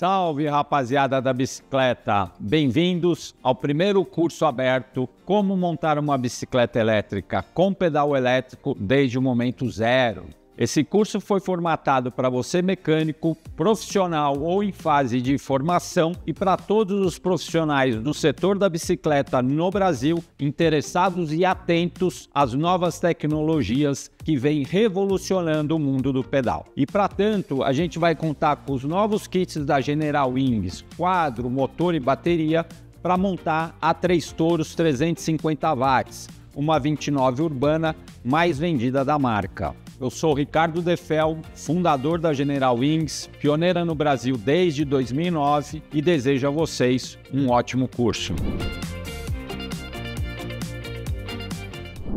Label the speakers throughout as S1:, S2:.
S1: Salve, rapaziada da bicicleta! Bem-vindos ao primeiro curso aberto Como montar uma bicicleta elétrica com pedal elétrico desde o momento zero. Esse curso foi formatado para você mecânico, profissional ou em fase de formação e para todos os profissionais do setor da bicicleta no Brasil interessados e atentos às novas tecnologias que vêm revolucionando o mundo do pedal. E para tanto, a gente vai contar com os novos kits da General Wings, quadro, motor e bateria para montar a 3 Touros 350 watts, uma 29 urbana mais vendida da marca. Eu sou Ricardo Defel, fundador da General Wings, pioneira no Brasil desde 2009 e desejo a vocês um ótimo curso.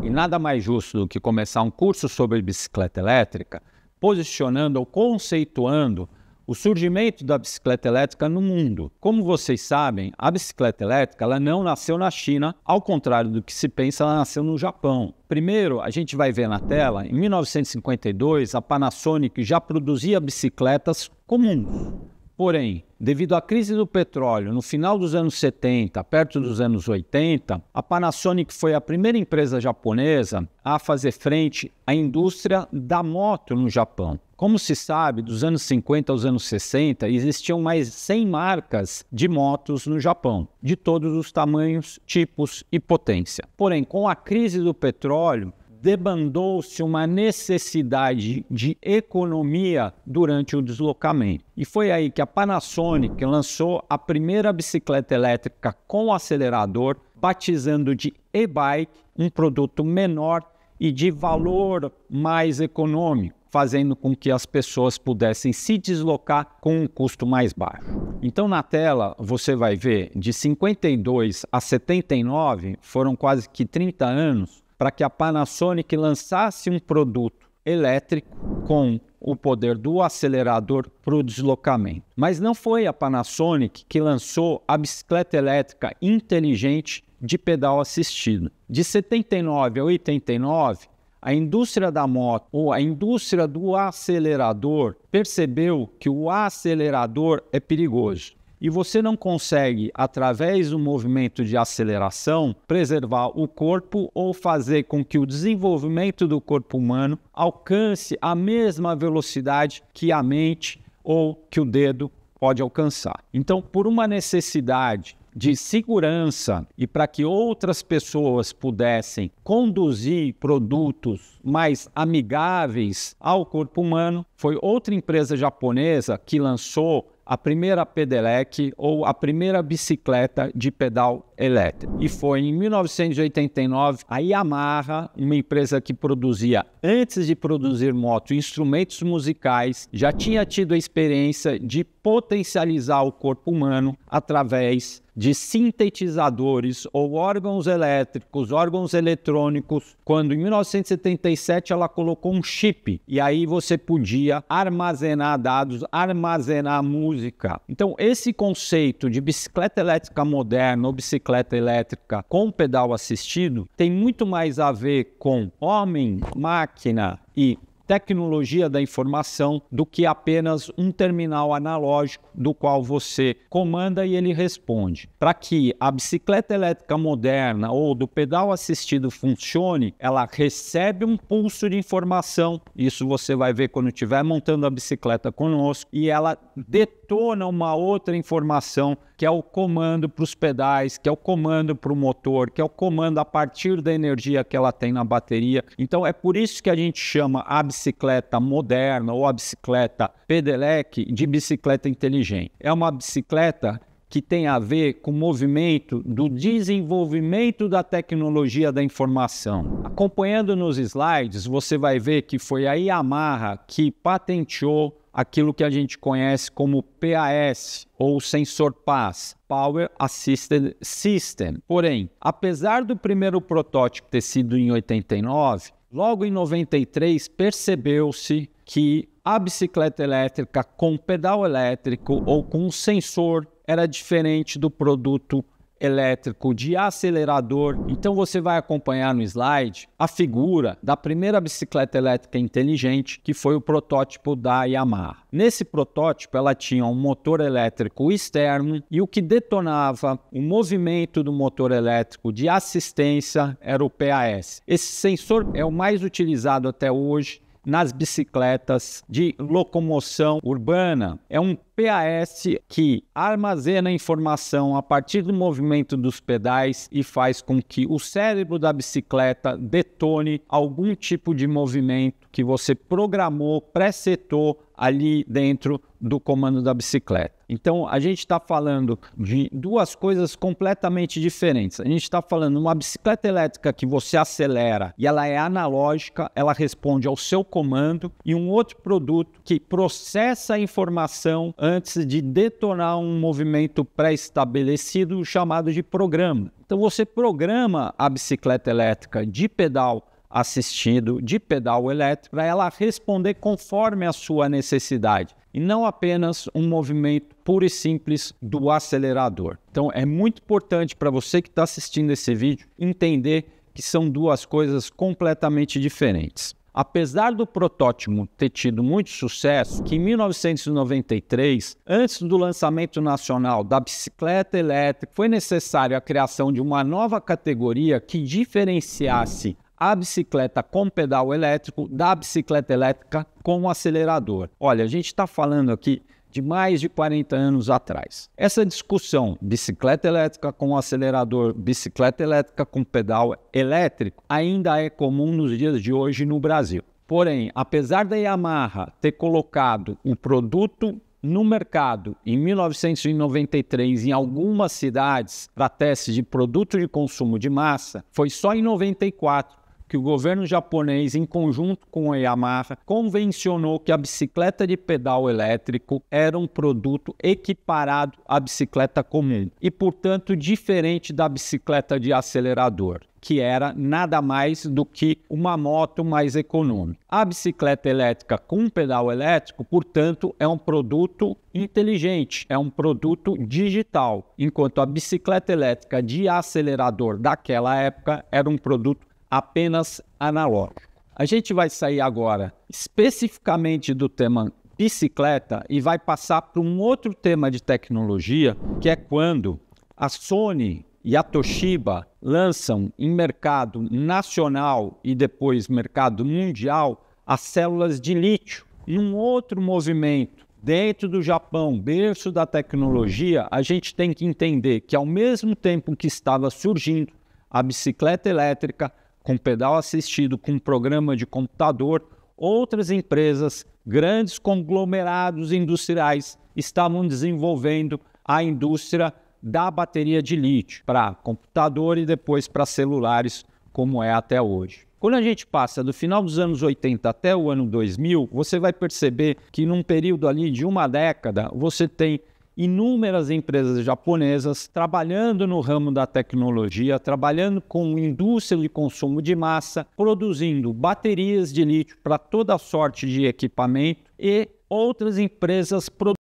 S1: E nada mais justo do que começar um curso sobre bicicleta elétrica posicionando ou conceituando o surgimento da bicicleta elétrica no mundo. Como vocês sabem, a bicicleta elétrica ela não nasceu na China, ao contrário do que se pensa, ela nasceu no Japão. Primeiro, a gente vai ver na tela, em 1952, a Panasonic já produzia bicicletas comuns. Porém, devido à crise do petróleo no final dos anos 70, perto dos anos 80, a Panasonic foi a primeira empresa japonesa a fazer frente à indústria da moto no Japão. Como se sabe, dos anos 50 aos anos 60, existiam mais 100 marcas de motos no Japão, de todos os tamanhos, tipos e potência. Porém, com a crise do petróleo, debandou-se uma necessidade de economia durante o deslocamento. E foi aí que a Panasonic lançou a primeira bicicleta elétrica com acelerador, batizando de e-bike, um produto menor e de valor mais econômico fazendo com que as pessoas pudessem se deslocar com um custo mais baixo. Então, na tela, você vai ver de 52 a 79, foram quase que 30 anos para que a Panasonic lançasse um produto elétrico com o poder do acelerador para o deslocamento. Mas não foi a Panasonic que lançou a bicicleta elétrica inteligente de pedal assistido. De 79 a 89, a indústria da moto ou a indústria do acelerador percebeu que o acelerador é perigoso e você não consegue, através do movimento de aceleração, preservar o corpo ou fazer com que o desenvolvimento do corpo humano alcance a mesma velocidade que a mente ou que o dedo pode alcançar. Então, por uma necessidade de segurança e para que outras pessoas pudessem conduzir produtos mais amigáveis ao corpo humano, foi outra empresa japonesa que lançou a primeira pedelec ou a primeira bicicleta de pedal elétrico. E foi em 1989 a Yamaha, uma empresa que produzia antes de produzir moto instrumentos musicais, já tinha tido a experiência de potencializar o corpo humano através de sintetizadores ou órgãos elétricos, órgãos eletrônicos, quando em 1977 ela colocou um chip e aí você podia armazenar dados, armazenar música. Então, esse conceito de bicicleta elétrica moderna ou bicicleta elétrica com pedal assistido tem muito mais a ver com homem, máquina e tecnologia da informação do que apenas um terminal analógico do qual você comanda e ele responde. Para que a bicicleta elétrica moderna ou do pedal assistido funcione, ela recebe um pulso de informação. Isso você vai ver quando estiver montando a bicicleta conosco e ela detona uma outra informação que é o comando para os pedais, que é o comando para o motor, que é o comando a partir da energia que ela tem na bateria. Então é por isso que a gente chama a bicicleta bicicleta moderna ou a bicicleta pedelec de bicicleta inteligente. É uma bicicleta que tem a ver com o movimento do desenvolvimento da tecnologia da informação. Acompanhando nos slides, você vai ver que foi a Yamaha que patenteou aquilo que a gente conhece como PAS, ou sensor PAS, Power Assisted System. Porém, apesar do primeiro protótipo ter sido em 89, Logo em 93, percebeu-se que a bicicleta elétrica com pedal elétrico ou com sensor era diferente do produto elétrico, de acelerador. Então você vai acompanhar no slide a figura da primeira bicicleta elétrica inteligente, que foi o protótipo da Yamaha. Nesse protótipo, ela tinha um motor elétrico externo e o que detonava o movimento do motor elétrico de assistência era o PAS. Esse sensor é o mais utilizado até hoje nas bicicletas de locomoção urbana. É um PAS que armazena informação a partir do movimento dos pedais e faz com que o cérebro da bicicleta detone algum tipo de movimento que você programou, pré-setou ali dentro do comando da bicicleta. Então, a gente está falando de duas coisas completamente diferentes. A gente está falando de uma bicicleta elétrica que você acelera e ela é analógica, ela responde ao seu comando, e um outro produto que processa a informação antes de detonar um movimento pré-estabelecido chamado de programa. Então, você programa a bicicleta elétrica de pedal assistido de pedal elétrico para ela responder conforme a sua necessidade e não apenas um movimento puro e simples do acelerador. Então é muito importante para você que está assistindo esse vídeo entender que são duas coisas completamente diferentes. Apesar do protótipo ter tido muito sucesso, que em 1993, antes do lançamento nacional da bicicleta elétrica, foi necessário a criação de uma nova categoria que diferenciasse a bicicleta com pedal elétrico da bicicleta elétrica com acelerador. Olha, a gente está falando aqui de mais de 40 anos atrás. Essa discussão bicicleta elétrica com acelerador, bicicleta elétrica com pedal elétrico, ainda é comum nos dias de hoje no Brasil. Porém, apesar da Yamaha ter colocado o um produto no mercado em 1993 em algumas cidades para testes de produto de consumo de massa, foi só em 94 que o governo japonês, em conjunto com a Yamaha, convencionou que a bicicleta de pedal elétrico era um produto equiparado à bicicleta comum e, portanto, diferente da bicicleta de acelerador que era nada mais do que uma moto mais econômica. A bicicleta elétrica com pedal elétrico, portanto, é um produto inteligente, é um produto digital, enquanto a bicicleta elétrica de acelerador daquela época era um produto apenas analógico. A gente vai sair agora especificamente do tema bicicleta e vai passar para um outro tema de tecnologia, que é quando a Sony e a Toshiba lançam em mercado nacional e depois mercado mundial as células de lítio. E um outro movimento dentro do Japão, berço da tecnologia, a gente tem que entender que ao mesmo tempo que estava surgindo a bicicleta elétrica, com pedal assistido, com programa de computador, outras empresas, grandes conglomerados industriais, estavam desenvolvendo a indústria da bateria de lítio para computador e depois para celulares, como é até hoje. Quando a gente passa do final dos anos 80 até o ano 2000, você vai perceber que num período ali de uma década, você tem inúmeras empresas japonesas trabalhando no ramo da tecnologia, trabalhando com indústria de consumo de massa, produzindo baterias de lítio para toda sorte de equipamento e outras empresas produzindo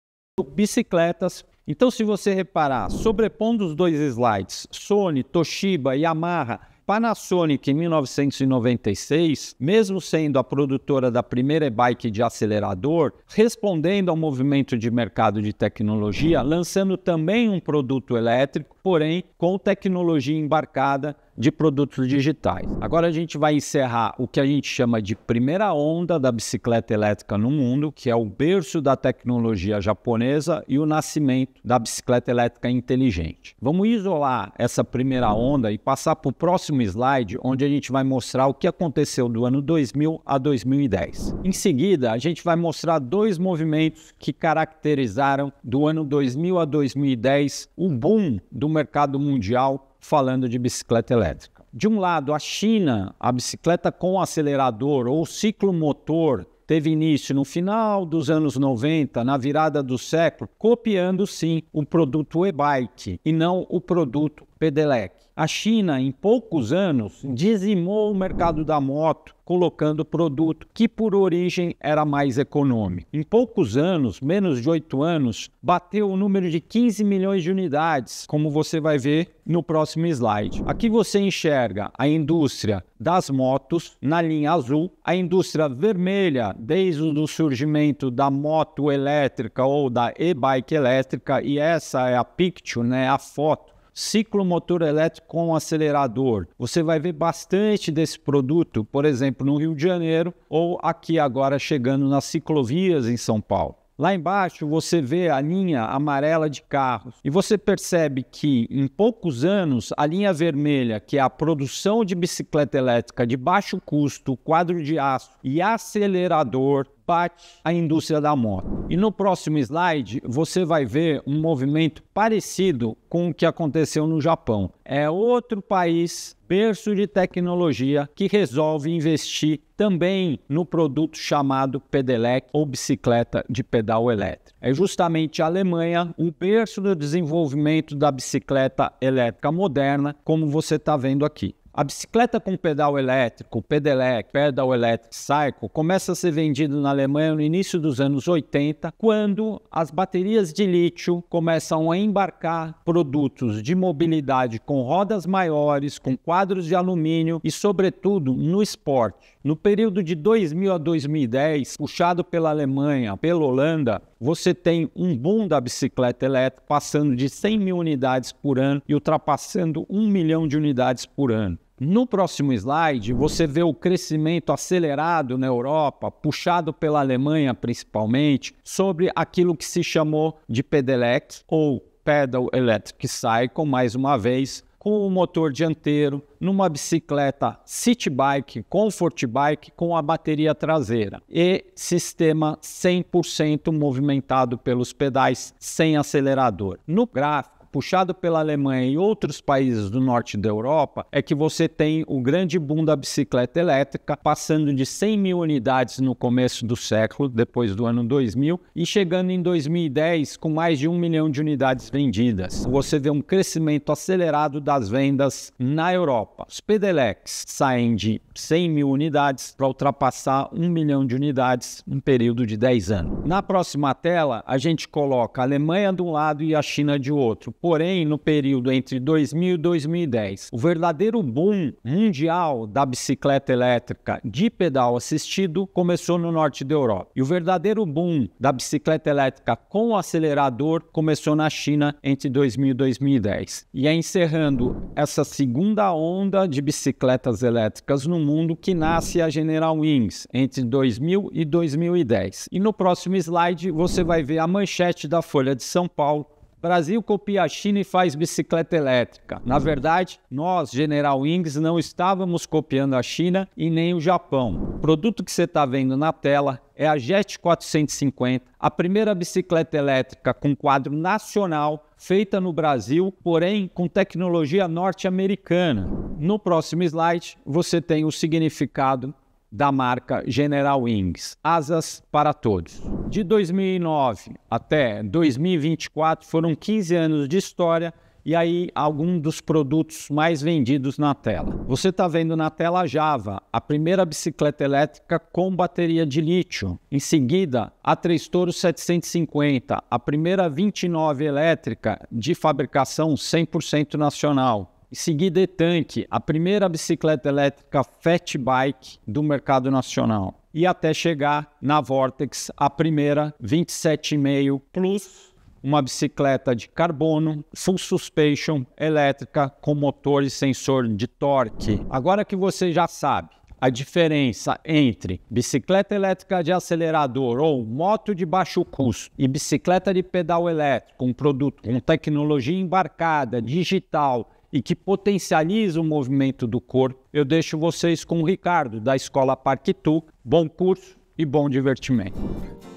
S1: bicicletas. Então, se você reparar, sobrepondo os dois slides, Sony, Toshiba, Yamaha Panasonic, em 1996, mesmo sendo a produtora da primeira e-bike de acelerador, respondendo ao movimento de mercado de tecnologia, lançando também um produto elétrico, porém com tecnologia embarcada de produtos digitais. Agora a gente vai encerrar o que a gente chama de primeira onda da bicicleta elétrica no mundo, que é o berço da tecnologia japonesa e o nascimento da bicicleta elétrica inteligente. Vamos isolar essa primeira onda e passar para o próximo slide, onde a gente vai mostrar o que aconteceu do ano 2000 a 2010. Em seguida, a gente vai mostrar dois movimentos que caracterizaram do ano 2000 a 2010 o boom do mercado mundial falando de bicicleta elétrica. De um lado, a China, a bicicleta com acelerador ou ciclomotor teve início no final dos anos 90, na virada do século, copiando sim o produto e-bike e não o produto Pedelec. A China, em poucos anos, dizimou o mercado da moto, colocando produto que, por origem, era mais econômico. Em poucos anos, menos de oito anos, bateu o número de 15 milhões de unidades, como você vai ver no próximo slide. Aqui você enxerga a indústria das motos na linha azul, a indústria vermelha, desde o surgimento da moto elétrica ou da e-bike elétrica, e essa é a picture, né, a foto ciclomotor elétrico com acelerador. Você vai ver bastante desse produto, por exemplo, no Rio de Janeiro ou aqui agora chegando nas ciclovias em São Paulo. Lá embaixo você vê a linha amarela de carros e você percebe que em poucos anos a linha vermelha, que é a produção de bicicleta elétrica de baixo custo, quadro de aço e acelerador combate à indústria da moto. E no próximo slide, você vai ver um movimento parecido com o que aconteceu no Japão. É outro país berço de tecnologia que resolve investir também no produto chamado pedelec ou bicicleta de pedal elétrico. É justamente a Alemanha o berço do desenvolvimento da bicicleta elétrica moderna, como você está vendo aqui. A bicicleta com pedal elétrico, pedelec, pedal electric cycle, começa a ser vendida na Alemanha no início dos anos 80, quando as baterias de lítio começam a embarcar produtos de mobilidade com rodas maiores, com quadros de alumínio e, sobretudo, no esporte. No período de 2000 a 2010, puxado pela Alemanha, pela Holanda, você tem um boom da bicicleta elétrica passando de 100 mil unidades por ano e ultrapassando 1 milhão de unidades por ano. No próximo slide, você vê o crescimento acelerado na Europa, puxado pela Alemanha principalmente, sobre aquilo que se chamou de pedelec ou Pedal Electric Cycle, mais uma vez, com o motor dianteiro, numa bicicleta city bike, comfort bike, com a bateria traseira e sistema 100% movimentado pelos pedais sem acelerador. No gráfico puxado pela Alemanha e outros países do norte da Europa, é que você tem o grande boom da bicicleta elétrica, passando de 100 mil unidades no começo do século, depois do ano 2000, e chegando em 2010 com mais de um milhão de unidades vendidas. Você vê um crescimento acelerado das vendas na Europa. Os pedelecs saem de 100 mil unidades para ultrapassar um milhão de unidades em um período de 10 anos. Na próxima tela, a gente coloca a Alemanha de um lado e a China de outro. Porém, no período entre 2000 e 2010, o verdadeiro boom mundial da bicicleta elétrica de pedal assistido começou no norte da Europa. E o verdadeiro boom da bicicleta elétrica com acelerador começou na China entre 2000 e 2010. E é encerrando essa segunda onda de bicicletas elétricas no mundo que nasce a General Wings entre 2000 e 2010. E no próximo slide você vai ver a manchete da Folha de São Paulo Brasil copia a China e faz bicicleta elétrica. Na hum. verdade, nós, General Wings, não estávamos copiando a China e nem o Japão. O produto que você está vendo na tela é a Jet 450, a primeira bicicleta elétrica com quadro nacional feita no Brasil, porém com tecnologia norte-americana. No próximo slide, você tem o significado da marca General Wings, Asas para Todos. De 2009 até 2024 foram 15 anos de história e aí algum dos produtos mais vendidos na tela. Você está vendo na tela a Java, a primeira bicicleta elétrica com bateria de lítio. Em seguida, a 3 750, a primeira 29 elétrica de fabricação 100% nacional. Em seguida, E-Tank, a primeira bicicleta elétrica fat bike do mercado nacional. E até chegar na Vortex, a primeira 27,5 plus então, uma bicicleta de carbono, full suspension, elétrica, com motor e sensor de torque. Agora que você já sabe a diferença entre bicicleta elétrica de acelerador ou moto de baixo custo e bicicleta de pedal elétrico, um produto com tecnologia embarcada, digital e que potencializa o movimento do corpo, eu deixo vocês com o Ricardo, da Escola Parque Tu. Bom curso e bom divertimento.